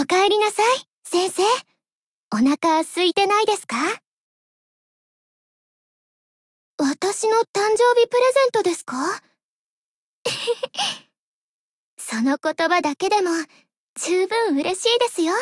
お帰りなさい、先生。お腹空いてないですか私の誕生日プレゼントですか その言葉だけでも十分嬉しいですよ。